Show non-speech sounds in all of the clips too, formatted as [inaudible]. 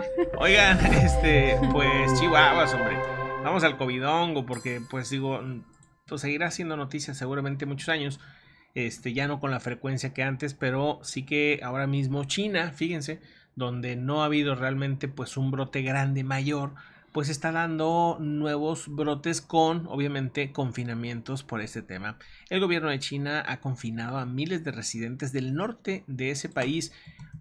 [laughs] Oigan, este, pues chihuahuas, hombre. Vamos al covidongo, porque pues digo, pues seguirá siendo noticia seguramente muchos años. Este, ya no con la frecuencia que antes, pero sí que ahora mismo China, fíjense, donde no ha habido realmente pues un brote grande mayor, pues está dando nuevos brotes con, obviamente, confinamientos por este tema. El gobierno de China ha confinado a miles de residentes del norte de ese país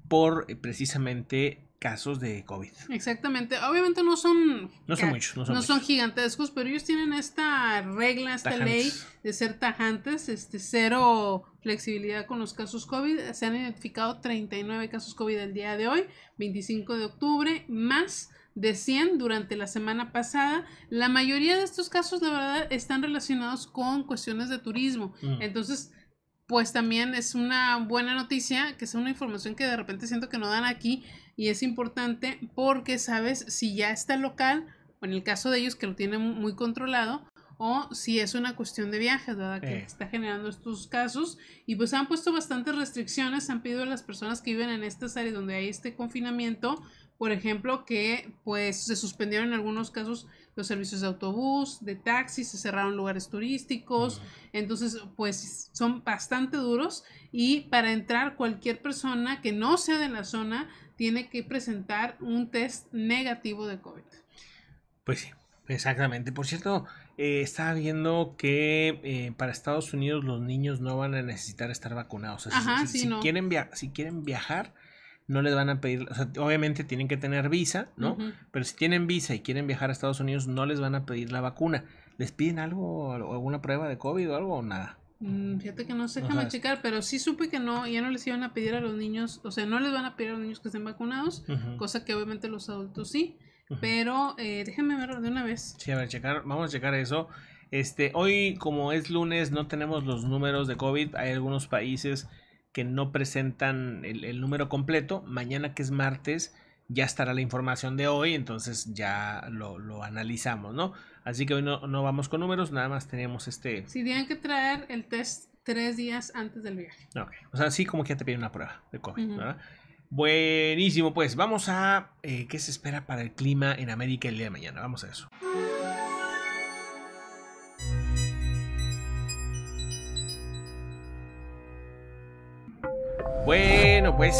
por eh, precisamente casos de COVID. Exactamente. Obviamente no son... No son muchos. No son, gigantescos, pero ellos tienen esta regla, esta ley de ser tajantes, este, cero flexibilidad con los casos COVID. Se han identificado 39 casos COVID el día de hoy, 25 de octubre, más de 100 durante la semana pasada. La mayoría de estos casos, la verdad, están relacionados con cuestiones de turismo. Mm. Entonces, pues también es una buena noticia, que es una información que de repente siento que no dan aquí, y es importante porque sabes si ya está local, o en el caso de ellos que lo tienen muy controlado, o si es una cuestión de viajes, ¿verdad? Que eh. está generando estos casos. Y pues han puesto bastantes restricciones, han pedido a las personas que viven en estas áreas donde hay este confinamiento, por ejemplo, que pues se suspendieron en algunos casos los servicios de autobús, de taxis se cerraron lugares turísticos, entonces pues son bastante duros y para entrar cualquier persona que no sea de la zona tiene que presentar un test negativo de COVID. Pues sí, exactamente. Por cierto, eh, estaba viendo que eh, para Estados Unidos los niños no van a necesitar estar vacunados. si, quieren si quieren viajar, no les van a pedir, obviamente tienen que tener visa, ¿no? Pero si tienen visa y quieren viajar a Estados Unidos, no les van a pedir la vacuna. ¿Les piden algo, alguna prueba de COVID o algo o nada? Mm, fíjate que no sé, déjame checar, pero sí supe que no, ya no les iban a pedir a los niños, o sea, no les van a pedir a los niños que estén vacunados, cosa que obviamente los adultos sí, pero eh, déjenme verlo de una vez. Sí, a ver, checar, vamos a checar eso. Este, hoy como es lunes no tenemos los números de COVID, hay algunos países que no presentan el número completo, mañana que es martes, ya estará la información de hoy, entonces ya lo, analizamos, ¿no? Así que hoy no, vamos con números, nada más tenemos este... Si tienen que traer el test tres días antes del viaje. Ok, o sea, sí como que ya te piden una prueba de COVID, ¿verdad? Buenísimo, pues vamos a eh, qué se espera para el clima en América el día de mañana, vamos a eso. Bueno, pues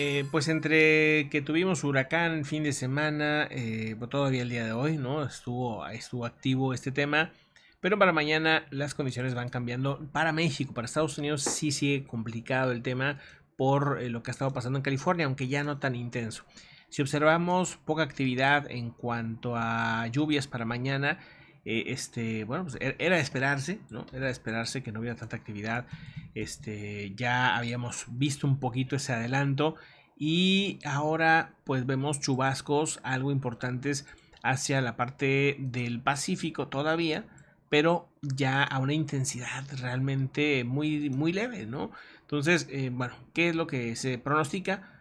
eh, pues entre que tuvimos huracán fin de semana, eh, pues todavía el día de hoy, ¿no? Estuvo, estuvo activo este tema. Pero para mañana las condiciones van cambiando. Para México, para Estados Unidos sí sigue complicado el tema por eh, lo que ha estado pasando en California, aunque ya no tan intenso. Si observamos poca actividad en cuanto a lluvias para mañana, eh, este, bueno, pues er, era esperarse, ¿no? Era esperarse que no hubiera tanta actividad. Este, ya habíamos visto un poquito ese adelanto y ahora pues vemos chubascos algo importantes hacia la parte del Pacífico todavía, pero ya a una intensidad realmente muy, muy leve, ¿no? Entonces, eh, bueno, ¿qué es lo que se pronostica?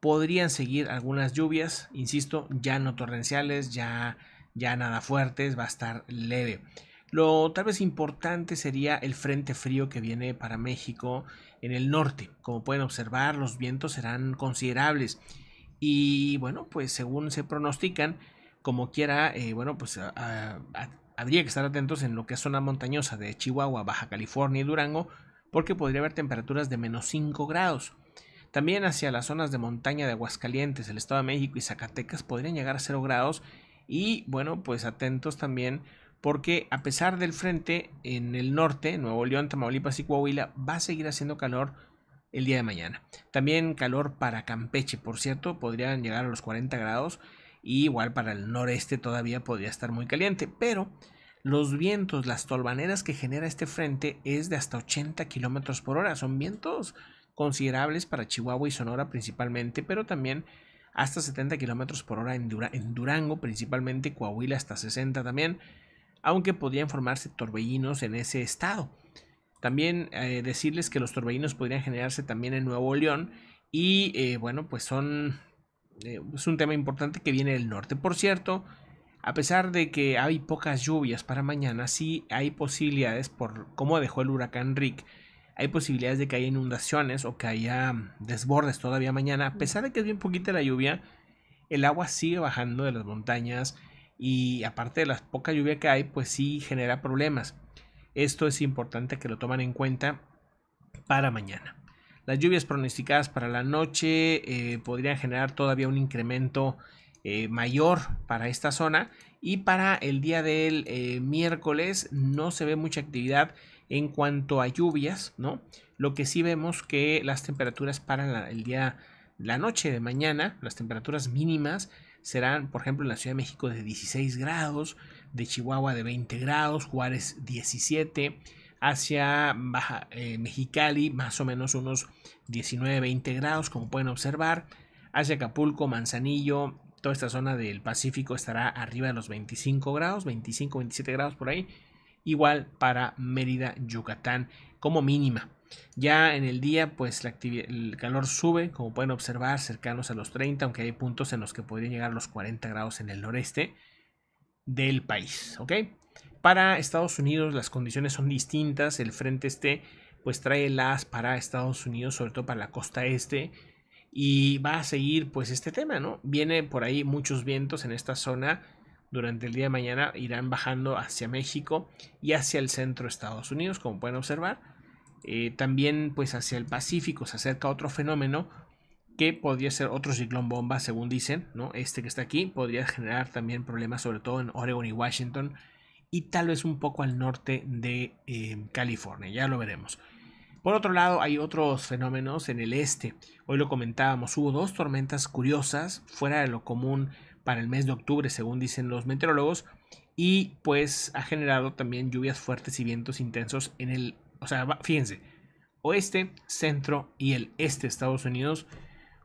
Podrían seguir algunas lluvias, insisto, ya no torrenciales, ya ya nada fuertes, va a estar leve. Lo tal vez importante sería el frente frío que viene para México en el norte. Como pueden observar, los vientos serán considerables. Y bueno, pues según se pronostican, como quiera, eh, bueno, pues habría que estar atentos en lo que es zona montañosa de Chihuahua, Baja California y Durango, porque podría haber temperaturas de menos 5 grados. También hacia las zonas de montaña de Aguascalientes, el Estado de México y Zacatecas podrían llegar a 0 grados y bueno, pues atentos también porque a pesar del frente en el norte, Nuevo León, Tamaulipas y Coahuila, va a seguir haciendo calor el día de mañana. También calor para Campeche, por cierto, podrían llegar a los 40 grados y igual para el noreste todavía podría estar muy caliente, pero los vientos, las tolvaneras que genera este frente es de hasta 80 kilómetros por hora, son vientos considerables para Chihuahua y Sonora principalmente, pero también hasta 70 kilómetros por hora en, Durango, principalmente Coahuila hasta 60 también, aunque podrían formarse torbellinos en ese estado. También eh, decirles que los torbellinos podrían generarse también en Nuevo León y eh, bueno, pues son eh, es un tema importante que viene del norte. Por cierto, a pesar de que hay pocas lluvias para mañana, sí hay posibilidades por cómo dejó el huracán Rick hay posibilidades de que haya inundaciones o que haya mm, desbordes todavía mañana. A pesar de que es bien poquita la lluvia, el agua sigue bajando de las montañas y aparte de la poca lluvia que hay, pues sí genera problemas. Esto es importante que lo tomen en cuenta para mañana. Las lluvias pronosticadas para la noche eh, podrían generar todavía un incremento eh, mayor para esta zona y para el día del eh, miércoles no se ve mucha actividad en cuanto a lluvias, ¿no? Lo que sí vemos que las temperaturas para el día, la noche de mañana, las temperaturas mínimas serán, por ejemplo, en la Ciudad de México de 16 grados, de Chihuahua de 20 grados, Juárez 17, hacia Baja, eh, Mexicali más o menos unos 19-20 grados, como pueden observar, hacia Acapulco, Manzanillo, toda esta zona del Pacífico estará arriba de los 25 grados, 25-27 grados por ahí, igual para Mérida, Yucatán, como mínima. Ya en el día, pues el calor sube, como pueden observar, cercanos a los 30, aunque hay puntos en los que podría llegar a los 40 grados en el noreste del país, ¿ok? Para Estados Unidos las condiciones son distintas, el frente este pues trae las para Estados Unidos, sobre todo para la costa este, y va a seguir pues este tema, ¿no? Viene por ahí muchos vientos en esta zona durante el día de mañana irán bajando hacia México y hacia el centro de Estados Unidos, como pueden observar. Eh, también pues hacia el Pacífico se acerca otro fenómeno que podría ser otro ciclón bomba, según dicen, ¿no? Este que está aquí podría generar también problemas, sobre todo en Oregon y Washington, y tal vez un poco al norte de eh, California, ya lo veremos. Por otro lado, hay otros fenómenos en el este. Hoy lo comentábamos, hubo dos tormentas curiosas, fuera de lo común para el mes de octubre, según dicen los meteorólogos, y pues ha generado también lluvias fuertes y vientos intensos en el, o sea, fíjense, oeste, centro y el este de Estados Unidos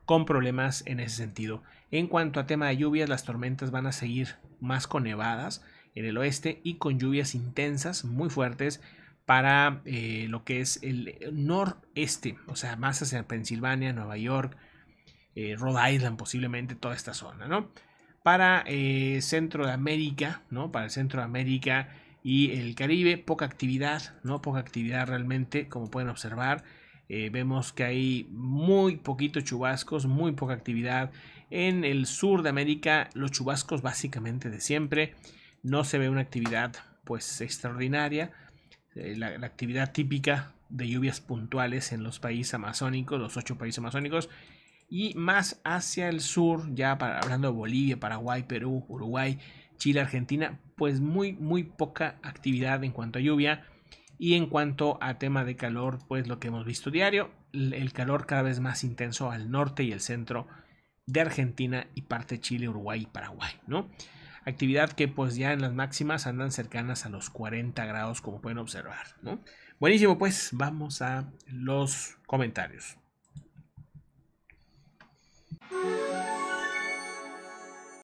con problemas en ese sentido. En cuanto a tema de lluvias, las tormentas van a seguir más con nevadas en el oeste y con lluvias intensas, muy fuertes, para eh, lo que es el noreste, o sea, más hacia Pensilvania, Nueva York, eh, Rhode Island, posiblemente toda esta zona, ¿no? Para eh, Centroamérica, Centro de América, ¿no? Para el Centro y el Caribe, poca actividad, ¿no? Poca actividad realmente, como pueden observar. Eh, vemos que hay muy poquitos chubascos, muy poca actividad. En el sur de América, los chubascos básicamente de siempre. No se ve una actividad pues extraordinaria. Eh, la actividad típica de lluvias puntuales en los países amazónicos, los ocho países amazónicos, y más hacia el sur, ya hablando de Bolivia, Paraguay, Perú, Uruguay, Chile, Argentina, pues muy, muy poca actividad en cuanto a lluvia. Y en cuanto a tema de calor, pues lo que hemos visto diario, el calor cada vez más intenso al norte y el centro de Argentina y parte de Chile, Uruguay y Paraguay, ¿no? Actividad que pues ya en las máximas andan cercanas a los 40 grados como pueden observar, ¿no? Buenísimo, pues vamos a los comentarios. Thank you.